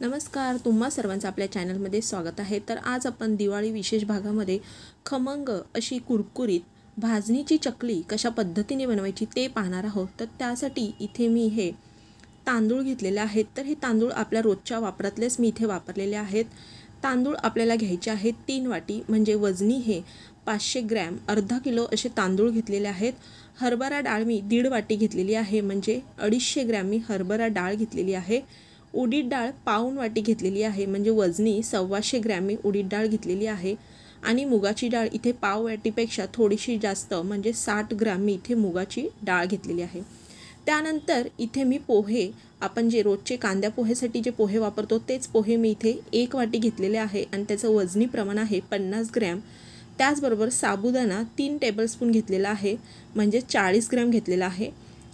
नमस्कार तुम्हा सर्वांचं आपल्या चॅनलमध्ये स्वागत आहे तर आज आपण दिवाळी विशेष भागामध्ये खमंग अशी कुरकुरीत भाजणीची चकली कशा पद्धतीने बनवायची ते पाहणार आहोत तर त्यासाठी इथे मी हे तांदूळ घेतलेले आहेत तर हे तांदूळ आपल्या रोजच्या वापरातलेच मी इथे वापरलेले आहेत तांदूळ आपल्याला घ्यायचे आहेत तीन वाटी म्हणजे वजनी हे पाचशे ग्रॅम अर्धा किलो असे तांदूळ घेतलेले आहेत हरभरा डाळ मी दीड वाटी घेतलेली आहे म्हणजे अडीचशे ग्रॅम मी हरभरा डाळ घेतलेली आहे उडीद डाळ पाऊन वाटी घेतलेली आहे म्हणजे वजनी सव्वाशे ग्रॅम मी उडीद डाळ घेतलेली आहे आणि मुगाची डाळ इथे पाव वाटीपेक्षा थोडीशी जास्त म्हणजे साठ ग्रॅम मी इथे मुगाची डाळ घेतलेली आहे त्यानंतर इथे मी पोहे आपण जे रोजचे कांद्या पोहेसाठी जे पोहे वापरतो तेच पोहे मी इथे एक वाटी घेतलेले आहे आणि त्याचं वजनी प्रमाण आहे पन्नास ग्रॅम त्याचबरोबर साबुदाणा तीन टेबलस्पून घेतलेला आहे म्हणजे चाळीस ग्रॅम घेतलेला आहे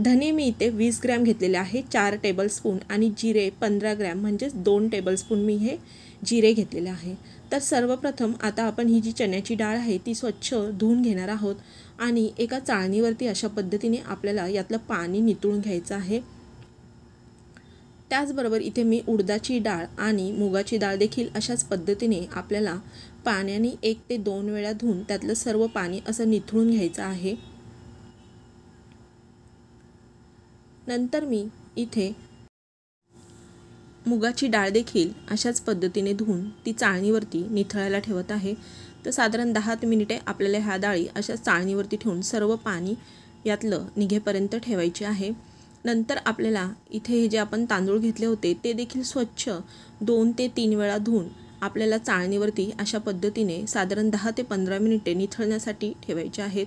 धने मी इथे वीस ग्रॅम घेतलेले आहे चार टेबलस्पून आणि जिरे पंधरा ग्रॅम म्हणजेच दोन टेबलस्पून मी हे जिरे घेतलेले आहे तर सर्वप्रथम आता आपण ही जी चण्याची डाळ आहे ती स्वच्छ धुवून घेणार आहोत आणि एका चाळणीवरती अशा पद्धतीने आपल्याला यातलं पाणी नितळून घ्यायचं आहे त्याचबरोबर इथे मी उडदाची डाळ आणि मुगाची डाळ देखील अशाच पद्धतीने आपल्याला पाण्याने एक ते दोन वेळा धुवून त्यातलं सर्व पाणी असं निथळून घ्यायचं आहे नंतर मी इथे मुगाची डाळ देखील अशाच पद्धतीने धुवून ती चाळणीवरती निथळायला ठेवत आहे तर साधारण दहा मिनिटे आपल्याला ह्या डाळी अशा चाळणीवरती ठेवून सर्व पाणी यातलं निघेपर्यंत ठेवायचे आहे नंतर आपल्याला इथे हे जे आपण तांदूळ घेतले होते ते देखील स्वच्छ दोन ते तीन वेळा धुवून आपल्याला चाळणीवरती अशा पद्धतीने साधारण दहा ते पंधरा मिनिटे निथळण्यासाठी ठेवायचे आहेत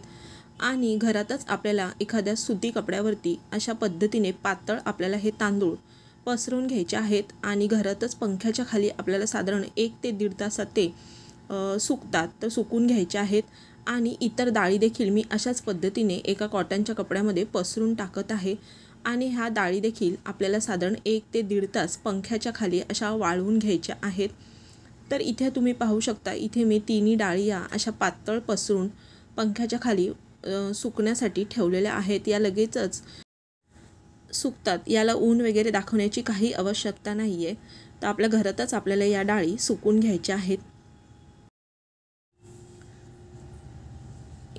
आणि घरातच आपल्याला एखाद्या सुती कपड्यावरती अशा पद्धतीने पातळ आपल्याला हे तांदूळ पसरून घ्यायचे आहेत आणि घरातच पंख्याच्या खाली आपल्याला साधारण एक ते दीड तासात ते सुकतात तर सुकून घ्यायचे आहेत आणि इतर डाळी देखील मी अशाच पद्धतीने एका कॉटनच्या कपड्यामध्ये पसरून टाकत आहे आणि ह्या डाळी देखील आपल्याला साधारण एक ते दीड तास पंख्याच्या खाली अशा वाळवून घ्यायच्या आहेत तर इथे तुम्ही पाहू शकता इथे मी तिन्ही डाळी या अशा पातळ पसरून पंख्याच्या खाली सुकण्यासाठी ठेवलेल्या आहेत या लगेचच सुकतात याला ऊन वगैरे दाखवण्याची काही आवश्यकता नाही आहे तर आपल्या घरातच आपल्याला या डाळी सुकून घ्यायच्या आहेत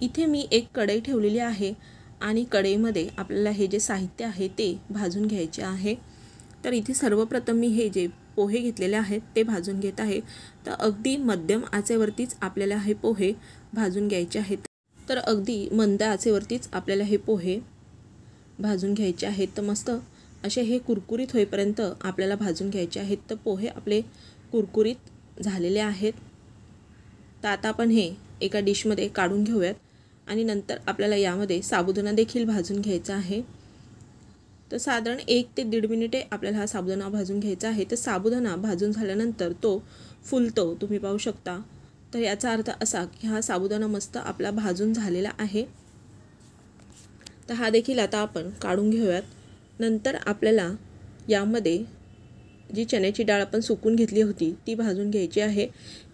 इथे मी एक कढई ठेवलेली आहे आणि कढईमध्ये आपल्याला हे जे साहित्य आहे ते भाजून घ्यायचे आहे तर इथे सर्वप्रथम मी हे जे पोहे घेतलेले आहेत ते भाजून घेत आहे तर अगदी मध्यम आचेवरतीच आपल्याला हे पोहे भाजून घ्यायचे आहेत तर अगदी मंद आचेवरतीच आपल्याला हे पोहे भाजून घ्यायचे आहेत तर मस्त असे हे कुरकुरीत होईपर्यंत आपल्याला भाजून घ्यायचे आहेत तर पोहे आपले कुरकुरीत झालेले आहेत तर आता आपण हे एका डिशमध्ये काढून घेऊयात आणि नंतर आपल्याला यामध्ये साबुदाणा देखील भाजून घ्यायचा आहे तर साधारण एक ते दीड मिनिटे आपल्याला हा साबुदाणा भाजून घ्यायचा आहे तर साबुदाणा भाजून झाल्यानंतर तो फुलतो तुम्ही पाहू शकता तर याचा अर्थ असा की हा साबुदाणा मस्त आपला भाजून झालेला आहे तर हा देखील आता आपण काढून घेऊयात नंतर आपल्याला यामध्ये जी चण्याची डाळ आपण सुकून घेतली होती ती भाजून घ्यायची आहे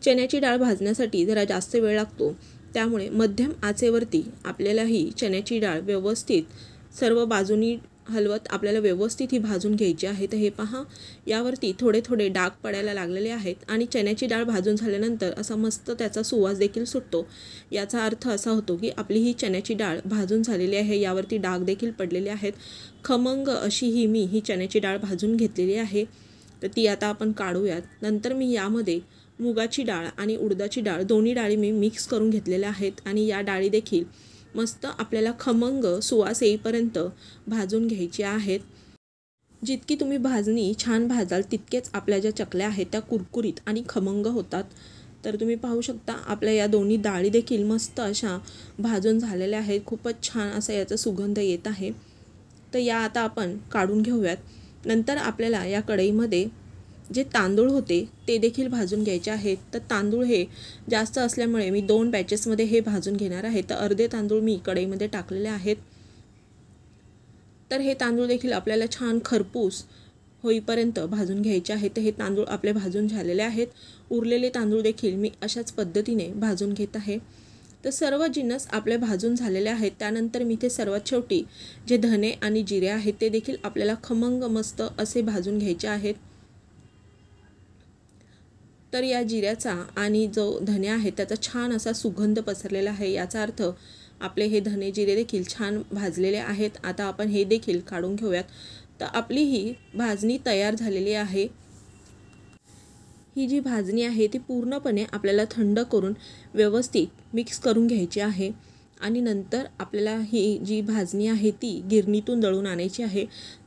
चण्याची डाळ भाजण्यासाठी जरा जास्त वेळ लागतो त्यामुळे मध्यम आचेवरती आपल्याला ही चण्याची डाळ व्यवस्थित सर्व बाजूनी हलवत आपल्याला व्यवस्थित ही भाजून घ्यायची आहे तर हे पहा यावरती थोडे थोडे डाग पडायला लागलेले आहेत आणि चण्याची डाळ भाजून झाल्यानंतर असा मस्त त्याचा सुवास देखील सुटतो याचा अर्थ असा होतो की आपली ही चण्याची डाळ भाजून झालेली आहे यावरती डाग देखील पडलेले आहेत खमंग अशी ही मी ही चण्याची डाळ भाजून घेतलेली आहे तर ती आता आपण काढूयात नंतर मी यामध्ये मुगाची डाळ आणि उडदाची डाळ दोन्ही डाळी मी मिक्स करून घेतलेल्या आहेत आणि या डाळी देखील मस्त आपल्याला खमंग सुवास येईपर्यंत भाजून घ्यायची आहेत जितकी तुम्ही भाजणी छान भाजाल तितकेच आपल्या ज्या चकल्या आहेत त्या कुरकुरीत आणि खमंग होतात तर तुम्ही पाहू शकता आपल्या या दोन्ही डाळी देखील मस्त अशा भाजून झालेल्या आहेत खूपच छान असा याचा सुगंध येत आहे तर या आता आपण काढून घेऊयात नंतर आपल्याला या कढईमध्ये जे तांदूळ होते ते देखील भाजून घ्यायचे आहेत तर तांदूळ हे जास्त असल्यामुळे मी दोन बॅचेसमध्ये हे भाजून घेणार आहे तर अर्धे तांदूळ मी कढईमध्ये टाकलेले आहेत तर हे तांदूळ देखील आपल्याला छान खरपूस होईपर्यंत भाजून घ्यायचे आहेत तर हे तांदूळ आपले भाजून झालेले आहेत उरलेले तांदूळ देखील मी अशाच पद्धतीने भाजून घेत आहे तर सर्व जिन्नस आपले भाजून झालेले आहेत त्यानंतर मी ते सर्वात शेवटी जे धने आणि जिरे आहेत ते देखील आपल्याला खमंग मस्त असे भाजून घ्यायचे आहेत तर या जिऱ्याचा आणि जो धने आहे त्याचा छान असा सुगंध पसरलेला आहे याचा अर्थ आपले हे धने जिरे देखील छान भाजलेले आहेत आता आपण हे देखील काढून घेऊयात तर आपली ही भाजणी तयार झालेली आहे ही जी भाजणी आहे ती पूर्णपणे आपल्याला थंड करून व्यवस्थित मिक्स करून घ्यायची आहे आणि नंतर आपल्याला ही जी भाजणी आहे ती गिरणीतून दळून आणायची आहे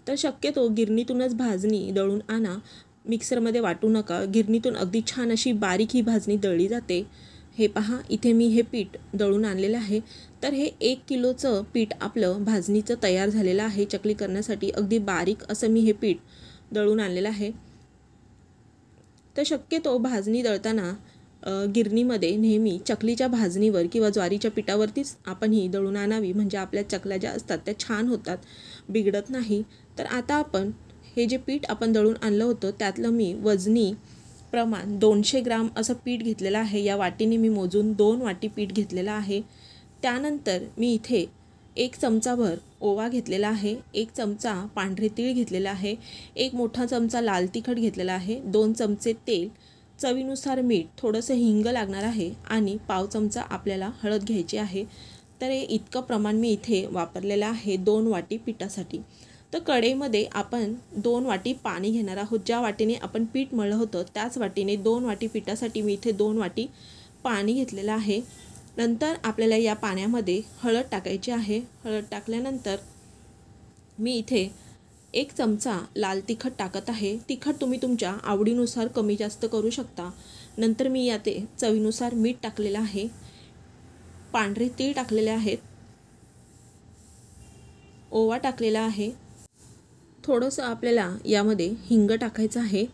तर शक्यतो गिरणीतूनच भाजणी दळून आणा मिक्सरमध्ये वाटू नका गिरणीतून अगदी छान अशी बारीक ही भाजणी दळली जाते हे पहा इथे मी हे पीठ दळून आणलेलं आहे तर हे एक किलोचं पीठ आपलं भाजणीचं तयार झालेलं आहे चकली करण्यासाठी अगदी बारीक असं मी हे पीठ दळून आणलेलं आहे तर शक्यतो भाजणी दळताना गिरणीमध्ये नेहमी चकलीच्या भाजणीवर किंवा ज्वारीच्या पिठावरतीच आपण ही दळून आणावी म्हणजे आपल्या चकल्या ज्या असतात त्या छान होतात बिघडत नाही तर आता आपण हे जे पीठ आपण दळून आणलं होतं त्यातलं मी वजनी प्रमाण दोनशे ग्राम असं पीठ घेतलेलं आहे या वाटीने मी मोजून दोन वाटी पीठ घेतलेलं आहे त्यानंतर मी इथे एक चमचाभर ओवा घेतलेला आहे एक चमचा पांढरे तीळ घेतलेला आहे एक मोठा चमचा लाल तिखट घेतलेला आहे दोन चमचे तेल चवीनुसार मीठ थोडंसं हिंग लागणार आहे आणि पाव चमचा आपल्याला हळद घ्यायची आहे तर हे इतकं प्रमाण मी इथे वापरलेलं आहे दोन वाटी पिठासाठी तर कडेमध्ये आपण दोन वाटी पाणी घेणार आहोत ज्या वाटीने आपण पीठ मळलं होतं त्याच वाटीने दोन वाटी पिठासाठी मी इथे दोन वाटी पाणी घेतलेलं आहे नंतर आपल्याला या पाण्यामध्ये हळद टाकायची आहे हळद टाकल्यानंतर मी इथे एक चमचा लाल तिखट टाकत आहे तिखट तुम्ही तुमच्या आवडीनुसार कमी जास्त करू शकता नंतर मी या ते चवीनुसार मीठ टाकलेलं आहे पांढरे तीळ टाकलेले आहेत ओवा टाकलेला आहे थोडंसं आपल्याला यामध्ये हिंग टाकायचं आहे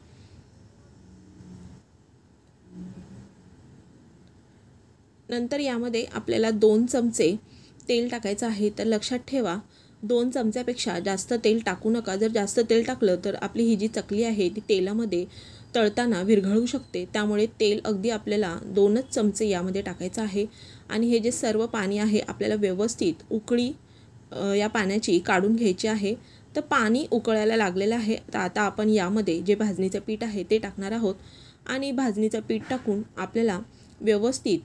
नंतर यामध्ये आपल्याला दोन चमचे तेल टाकायचं आहे तर लक्षात ठेवा दोन चमच्यापेक्षा जास्त तेल टाकू नका जर जास्त तेल टाकलं तर आपली ही जी चकली आहे ती तेलामध्ये तळताना विरघळू शकते त्यामुळे तेल अगदी आपल्याला दोनच चमचे यामध्ये टाकायचं आहे आणि हे जे सर्व पाणी आहे आपल्याला व्यवस्थित उकळी या पाण्याची काढून घ्यायची आहे तर पाणी उकळायला लागलेलं आहे तर आता आपण यामध्ये जे भाजणीचं पीठ आहे ते टाकणार आहोत आणि भाजणीचं पीठ टाकून आपल्याला व्यवस्थित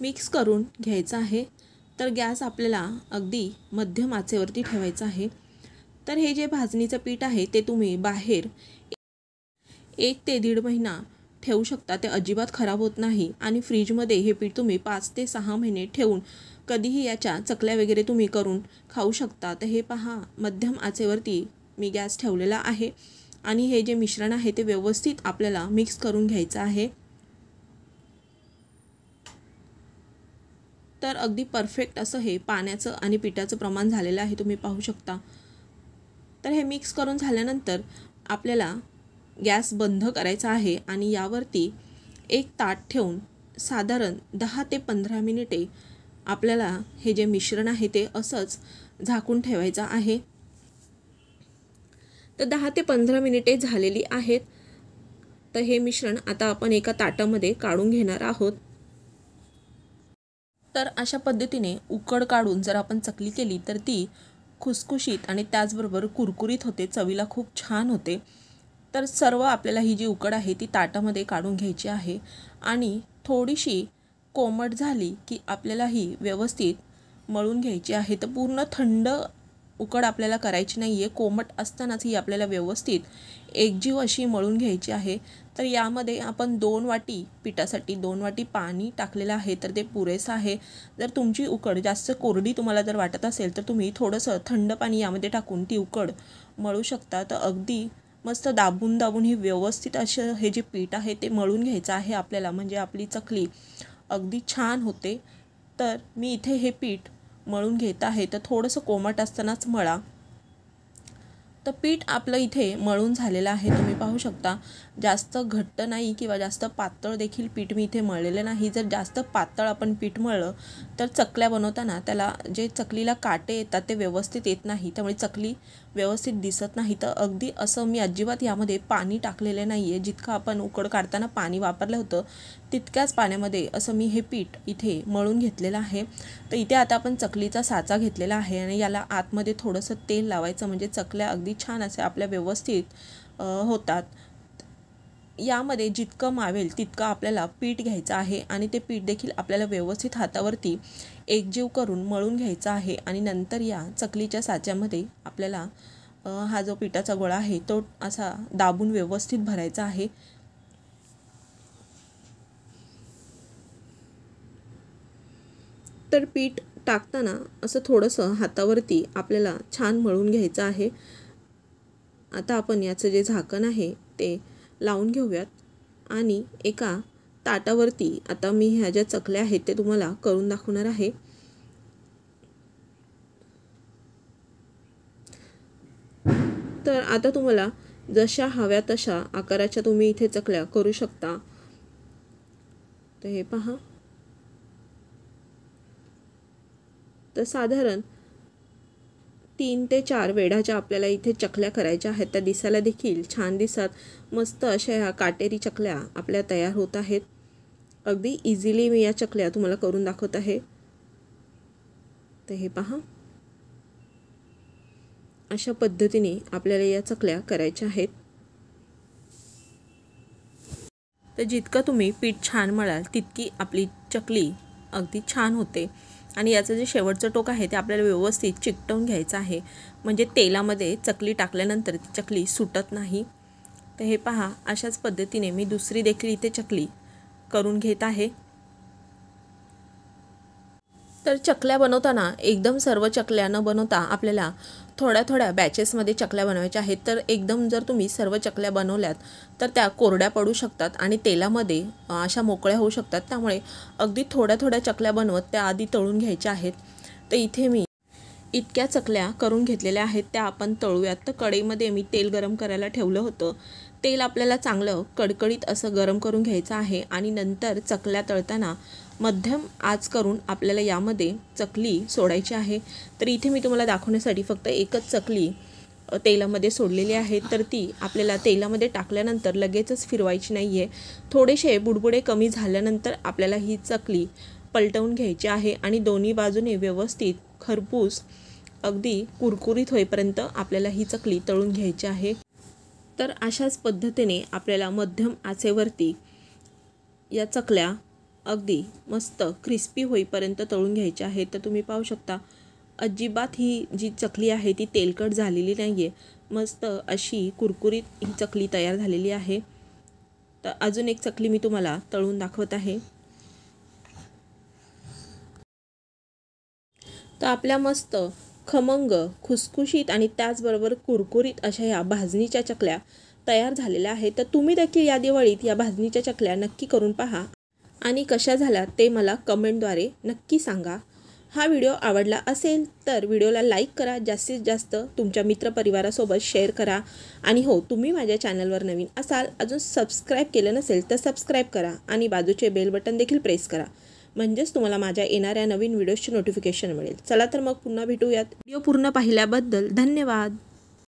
मिक्स करून घ्यायचं आहे तर गॅस आपल्याला अगदी मध्यम आचेवरती ठेवायचं आहे तर हे जे भाजणीचं पीठ आहे ते तुम्ही बाहेर एक ते दीड महिना ठेवू शकता ते अजिबात खराब होत नाही आणि फ्रीजमध्ये हे पीठ तुम्ही पाच ते सहा महिने ठेवून कधीही याच्या चकल्या वगैरे तुम्ही करून खाऊ शकता तर हे पहा मध्यम आचेवरती मी गॅस ठेवलेला आहे आणि हे जे मिश्रण आहे ते व्यवस्थित आपल्याला मिक्स करून घ्यायचं आहे तर अगदी परफेक्ट असं हे पाण्याचं आणि पिठाचं प्रमाण झालेलं आहे तुम्ही पाहू शकता तर हे मिक्स करून झाल्यानंतर आपल्याला गॅस बंद करायचा आहे आणि यावरती एक ताट ठेवून साधारण दहा ते पंधरा मिनिटे आपल्याला हे जे मिश्रण आहे ते असंच झाकून ठेवायचं आहे तर दहा ते पंधरा मिनिटे झालेली आहेत तर हे मिश्रण आता आपण एका ताटामध्ये काढून घेणार आहोत तर अशा पद्धतीने उकड काढून जर आपण चकली केली तर ती खुसखुशीत आणि त्याचबरोबर कुरकुरीत होते चवीला खूप छान होते तर सर्व आपल्याला ही जी उकड आहे ती ताटामध्ये काढून घ्यायची आहे आणि थोडीशी कोमट झाली की आपल्याला ही व्यवस्थित मळून घ्यायची आहे तर पूर्ण थंड उकड आपल्याला करायची नाही आहे कोमट असतानाच ही आपल्याला व्यवस्थित एकजीव अशी मळून घ्यायची आहे तर यामध्ये आपण दोन वाटी पिठासाठी दोन वाटी पाणी टाकलेलं आहे तर ते पुरेसं आहे जर तुमची उकड जास्त कोरडी तुम्हाला जर वाटत असेल तर तुम्ही थोडंसं थंड पाणी यामध्ये टाकून ती उकड मळू शकता तर अगदी मस्त दाबून दाबून ही व्यवस्थित असं हे जे पीठ आहे ते मळून घ्यायचं आहे आपल्याला म्हणजे आपली चकली अगदी छान होते तर मी इथे हे पीठ मळून घेत आहे तर थोडंसं कोमट असतानाच मळा तर पीठ आपलं इथे मळून झालेलं आहे तुम्ही पाहू शकता जास्त घट्ट नाही किंवा जास्त पातळ देखील पीठ मी इथे मळलेलं नाही जर जास्त पातळ आपण पीठ मळलं तर चकल्या बनवताना त्याला जे चकलीला काटे येतात ते व्यवस्थित येत नाही त्यामुळे चकली व्यवस्थित दिसत नाही तर अगदी असं मी अजिबात यामध्ये पाणी टाकलेले नाही आहे जितकं आपण उकड काढताना पाणी वापरलं होतं तितक्याच पाण्यामध्ये असं मी हे पीठ इथे मळून घेतलेलं आहे तर इथे आता आपण चकलीचा साचा घेतलेला आहे आणि याला आतमध्ये थोडंसं तेल लावायचं म्हणजे चकल्या अगदी छान असे आपल्या व्यवस्थित होतात यामध्ये जितकं मावेल तितकं आपल्याला पीठ घ्यायचं आहे आणि ते पीठ देखील आपल्याला व्यवस्थित हातावरती एकजीव करून मळून घ्यायचं आहे आणि नंतर या चकलीच्या साच्यामध्ये आपल्याला हा जो पिठाचा गोळा आहे तो असा दाबून व्यवस्थित भरायचा आहे तर पीठ टाकताना असं थोडंसं हातावरती आपल्याला छान मळून घ्यायचं आहे आता आपण याचं जे झाकण आहे ते लावून घेऊयात आणि एका ताटावरती आता मी ह्या ज्या चकल्या आहेत ते तुम्हाला करून दाखवणार आहे तर आता तुम्हाला जशा हव्या तशा आकाराच्या तुम्ही इथे चकल्या करू शकता तर हे पहा तर साधारण तीन ते चार ज्या आपल्याला इथे चकल्या करायच्या आहेत त्या दिसायला देखील छान दिसतात मस्त अशा ह्या काटेरी चकल्या आपल्या तयार होत आहेत अगदी इझिली मी या चकल्या तुम्हाला करून दाखवत आहे तर हे पहा अशा पद्धतीने आपल्याला या चकल्या करायच्या आहेत तर जितकं तुम्ही पीठ छान मळाल तितकी आपली चकली अगदी छान होते आणि याचं जे शेवटचं टोक आहे ते आपल्याला व्यवस्थित चिकटवून घ्यायचं आहे म्हणजे तेलामध्ये चकली टाकल्यानंतर ती चकली सुटत नाही तर हे पहा अशाच पद्धतीने मी दुसरी देखील इथे चकली करून घेत आहे तर चकल्या बनवताना एकदम सर्व चकल्या न बनवता आपल्याला थोड्या थोड्या बॅचेसमध्ये चकल्या बनवायच्या आहेत तर एकदम जर तुम्ही सर्व चकल्या बनवल्यात तर त्या कोरड्या पडू शकतात आणि तेलामध्ये अशा मोकळ्या होऊ शकतात त्यामुळे अगदी थोड्या थोड्या चकल्या बनवत त्या आधी तळून घ्यायच्या आहेत तर इथे मी इतक्या चकल्या करून घेतलेल्या आहेत त्या आपण तळूयात तर कढईमध्ये मी तेल गरम करायला ठेवलं होतं तेल आपल्याला चांगलं कडकडीत असं गरम करून घ्यायचं आहे आणि नंतर चकल्या तळताना मध्यम आज करून आपल्याला यामध्ये चकली सोडायची आहे तर इथे मी तुम्हाला दाखवण्यासाठी फक्त एकच चकली तेलामध्ये सोडलेली आहे तर ती आपल्याला तेलामध्ये टाकल्यानंतर लगेचच फिरवायची नाही आहे थोडेसे बुडबुडे कमी झाल्यानंतर आपल्याला ही चकली पलटवून घ्यायची आहे आणि दोन्ही बाजूने व्यवस्थित खरपूस अगदी कुरकुरीत होईपर्यंत आपल्याला ही चकली तळून घ्यायची आहे तर अशाच पद्धतीने आपल्याला मध्यम आचेवरती या चकल्या अगदी मस्त क्रिस्पी होईपर्यंत तळून घ्यायचे आहे तर तुम्ही पाहू शकता अजिबात ही जी चकली आहे ती तेलकट झालेली नाही आहे मस्त अशी कुरकुरीत ही चकली तयार झालेली आहे तर अजून एक चकली मी तुम्हाला तळून दाखवत आहे तर आपल्या मस्त खमंग खुसखुशीत आणि त्याचबरोबर कुरकुरीत अशा ह्या भाजणीच्या चकल्या तयार झालेल्या आहेत तर तुम्ही देखील या दिवाळीत या भाजणीच्या चकल्या नक्की करून पहा आणि कशा झाल्या ते मला कमेंटद्वारे नक्की सांगा हा व्हिडिओ आवडला असेल तर व्हिडिओला लाईक करा जास्तीत जास्त तुमच्या मित्रपरिवारासोबत शेअर करा आणि हो तुम्ही माझ्या चॅनलवर नवीन असाल अजून सबस्क्राईब केलं नसेल तर सबस्क्राईब करा आणि बाजूचे बेल बटन देखील प्रेस करा म्हणजेच तुम्हाला माझ्या येणाऱ्या नवीन व्हिडिओजची नोटिफिकेशन मिळेल चला तर मग पुन्हा भेटूयात व्हिडिओ पूर्ण पाहिल्याबद्दल धन्यवाद